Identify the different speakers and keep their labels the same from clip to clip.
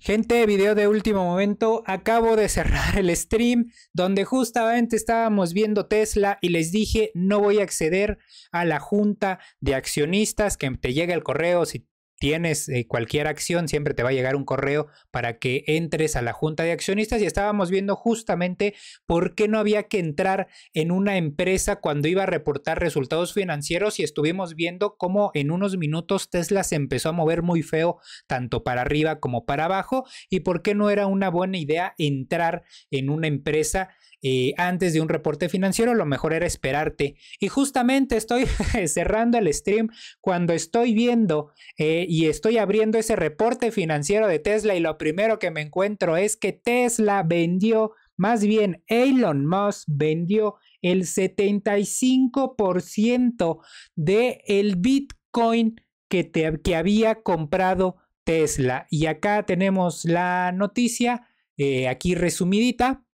Speaker 1: Gente, video de último momento. Acabo de cerrar el stream donde justamente estábamos viendo Tesla y les dije no voy a acceder a la junta de accionistas que te llega el correo si tienes eh, cualquier acción, siempre te va a llegar un correo para que entres a la junta de accionistas y estábamos viendo justamente por qué no había que entrar en una empresa cuando iba a reportar resultados financieros y estuvimos viendo cómo en unos minutos Tesla se empezó a mover muy feo tanto para arriba como para abajo y por qué no era una buena idea entrar en una empresa eh, antes de un reporte financiero, lo mejor era esperarte. Y justamente estoy cerrando el stream cuando estoy viendo eh, y estoy abriendo ese reporte financiero de Tesla y lo primero que me encuentro es que Tesla vendió, más bien Elon Musk vendió el 75% de el Bitcoin que, había comprado Tesla. Y acá tenemos la noticia, eh, aquí resumidita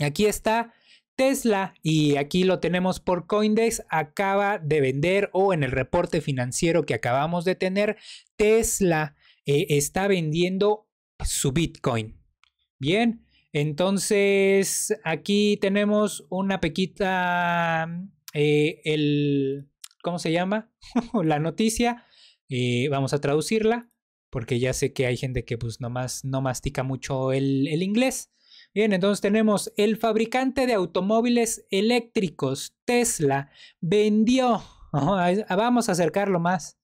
Speaker 1: Aquí está Tesla y aquí lo tenemos por Coindex, acaba de vender o en el reporte financiero que acabamos de tener, Tesla eh, está vendiendo su Bitcoin. Bien, entonces aquí tenemos una pequeña, eh, el, ¿cómo se llama? La noticia, eh, vamos a traducirla porque ya sé que hay gente que pues, no mastica mucho el inglés. Bien, entonces tenemos el fabricante de automóviles eléctricos, Tesla, vendió, ah, vamos a acercarlo más,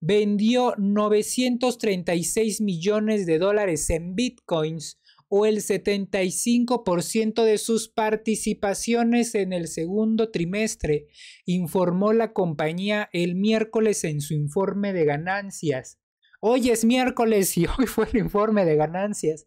Speaker 1: vendió 936 millones de dólares en bitcoins o el 75% de sus participaciones en el segundo trimestre, informó la compañía el miércoles en su informe de ganancias. Hoy es miércoles y hoy fue el informe de ganancias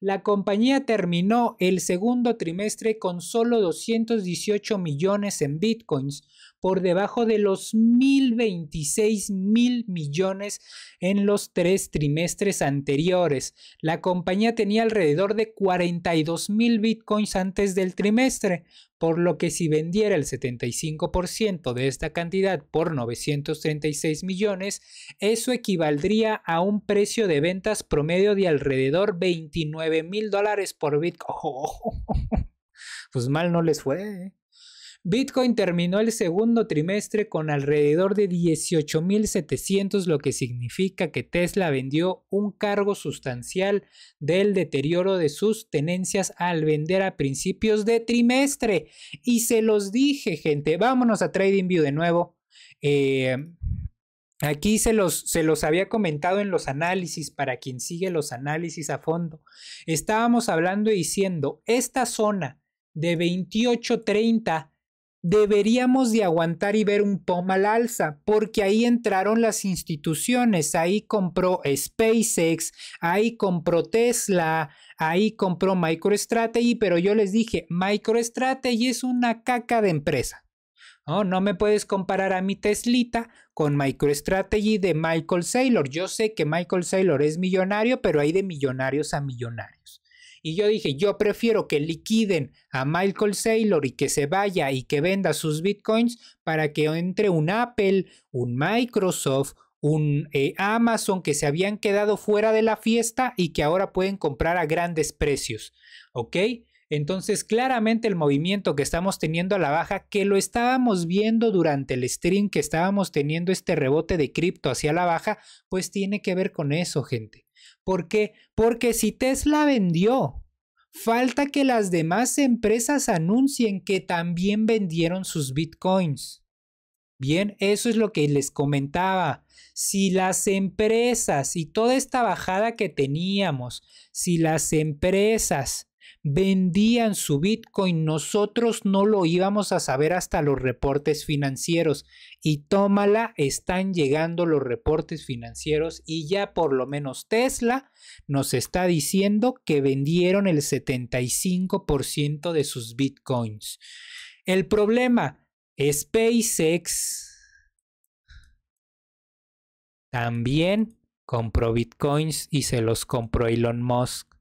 Speaker 1: la compañía terminó el segundo trimestre con solo 218 millones en bitcoins, por debajo de los 1.026.000 mil millones en los tres trimestres anteriores. La compañía tenía alrededor de 42 mil bitcoins antes del trimestre, por lo que si vendiera el 75% de esta cantidad por 936 millones, eso equivaldría a un precio de ventas promedio de alrededor 29 mil dólares por bitcoin. ¡Oh! pues mal no les fue. ¿eh? Bitcoin terminó el segundo trimestre con alrededor de 18.700, lo que significa que Tesla vendió un cargo sustancial del deterioro de sus tenencias al vender a principios de trimestre. Y se los dije, gente, vámonos a TradingView de nuevo. Eh, aquí se los, se los, había comentado en los análisis, para quien sigue los análisis a fondo. Estábamos hablando y diciendo, esta zona de 28.30 deberíamos de aguantar y ver un POM al alza, porque ahí entraron las instituciones, ahí compró SpaceX, ahí compró Tesla, ahí compró MicroStrategy, pero yo les dije, MicroStrategy es una caca de empresa. No, oh, no me puedes comparar a mi Teslita con MicroStrategy de Michael Saylor. Yo sé que Michael Saylor es millonario, pero hay de millonarios a millonarios. Y yo dije, yo prefiero que liquiden a Michael Saylor y que se vaya y que venda sus bitcoins para que entre un Apple, un Microsoft, un eh, Amazon que se habían quedado fuera de la fiesta y que ahora pueden comprar a grandes precios. ¿Ok? Entonces, claramente el movimiento que estamos teniendo a la baja, que lo estábamos viendo durante el stream, que estábamos teniendo este rebote de cripto hacia la baja, pues tiene que ver con eso, gente. ¿Por qué? Porque si Tesla vendió, falta que las demás empresas anuncien que también vendieron sus bitcoins. Bien, eso es lo que les comentaba. Si las empresas y toda esta bajada que teníamos, si las empresas vendían su Bitcoin. Nosotros no lo íbamos a saber hasta los reportes financieros. Y tómala, están llegando los reportes financieros y ya por lo menos Tesla nos está diciendo que vendieron el 75% de sus Bitcoins. El problema, SpaceX también compró Bitcoins y se los compró Elon Musk.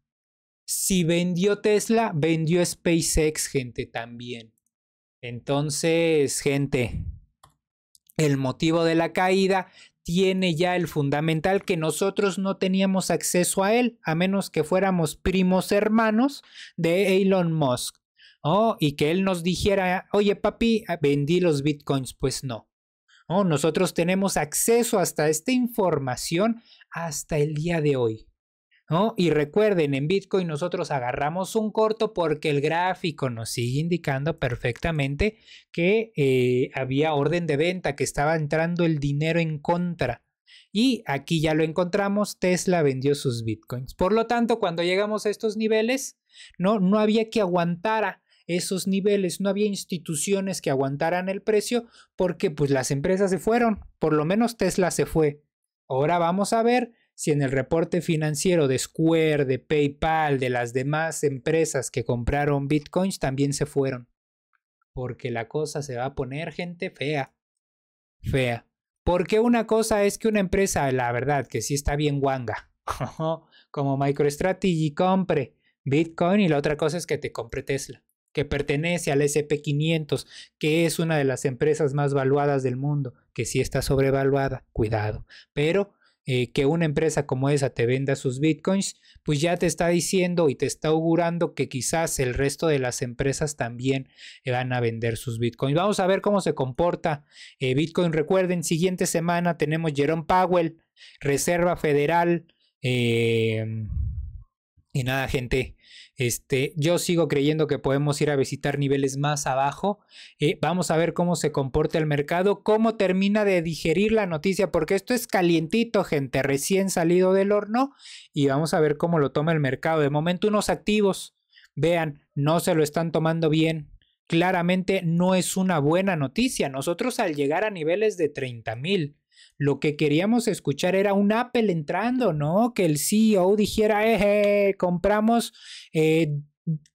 Speaker 1: Si vendió Tesla, vendió SpaceX, gente, también. Entonces, gente, el motivo de la caída tiene ya el fundamental que nosotros no teníamos acceso a él, a menos que fuéramos primos hermanos de Elon Musk. ¿oh? y que él nos dijera, oye papi, ah, vendí los bitcoins. Pues no. ¿oh? nosotros tenemos acceso hasta esta información hasta el día de hoy. Y recuerden, en Bitcoin nosotros agarramos un corto porque el gráfico nos sigue indicando perfectamente que eh, había orden de venta, que estaba entrando el dinero en contra. Y aquí ya lo encontramos, Tesla vendió sus bitcoins. Por lo tanto, cuando llegamos a estos niveles, no, no había que aguantara esos niveles, no había instituciones que aguantaran el precio porque pues las empresas se fueron, por lo menos Tesla se fue. Ahora vamos a ver si en el reporte financiero de Square, de PayPal, de las demás empresas que compraron bitcoins también se fueron. Porque la cosa se va a poner, gente, fea. Fea. Porque una cosa es que una empresa, la verdad, que sí está bien guanga, como MicroStrategy compre Bitcoin y la otra cosa es que te compre Tesla, que pertenece al SP500, que es una de las empresas más valuadas del mundo, que sí está sobrevaluada, cuidado. Pero eh, que una empresa como esa te venda sus bitcoins, pues ya te está diciendo y te está augurando que quizás el resto de las empresas también eh, van a vender sus bitcoins. Vamos a ver cómo se comporta eh, Bitcoin. Recuerden, siguiente semana tenemos Jerome Powell, Reserva Federal. Eh, y nada, gente, este, yo sigo creyendo que podemos ir a visitar niveles más abajo. Eh, vamos a ver cómo se comporta el mercado, cómo termina de digerir la noticia, porque esto es calientito, gente, recién salido del horno. Y vamos a ver cómo lo toma el mercado. De momento, unos activos, vean, no se lo están tomando bien. Claramente no es una buena noticia. Nosotros al llegar a niveles de 30 mil lo que queríamos escuchar era un Apple entrando, ¿no? Que el CEO dijera, eh, eh, compramos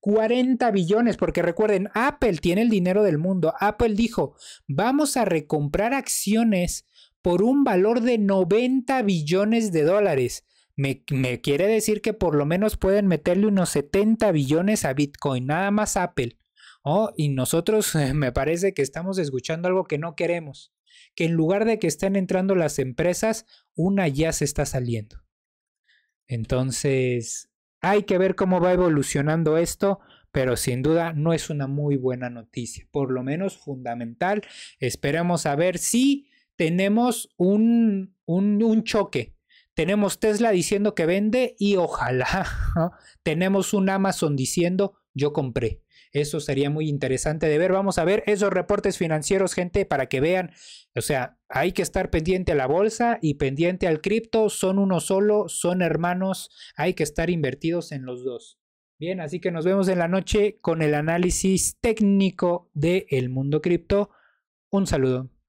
Speaker 1: 40 eh, billones, porque recuerden, Apple tiene el dinero del mundo. Apple dijo, vamos a recomprar acciones por un valor de 90 billones de dólares. me, quiere decir que por lo menos pueden meterle unos 70 billones a Bitcoin, nada más Apple y nosotros eh, me parece que estamos escuchando algo que no queremos, que en lugar de que estén entrando las empresas, una ya se está saliendo. Entonces, hay que ver cómo va evolucionando esto, pero sin duda no es una muy buena noticia, por lo menos fundamental. Esperemos a ver si tenemos un, un, choque. Tenemos Tesla diciendo que vende y ojalá. Tenemos un Amazon diciendo yo compré. Eso sería muy interesante de ver. Vamos a ver esos reportes financieros, gente, para que vean. O sea, hay que estar pendiente a la bolsa y pendiente al cripto. Son uno solo, son hermanos. Hay que estar invertidos en los dos. Bien, así que nos vemos en la noche con el análisis técnico del mundo cripto. Un saludo.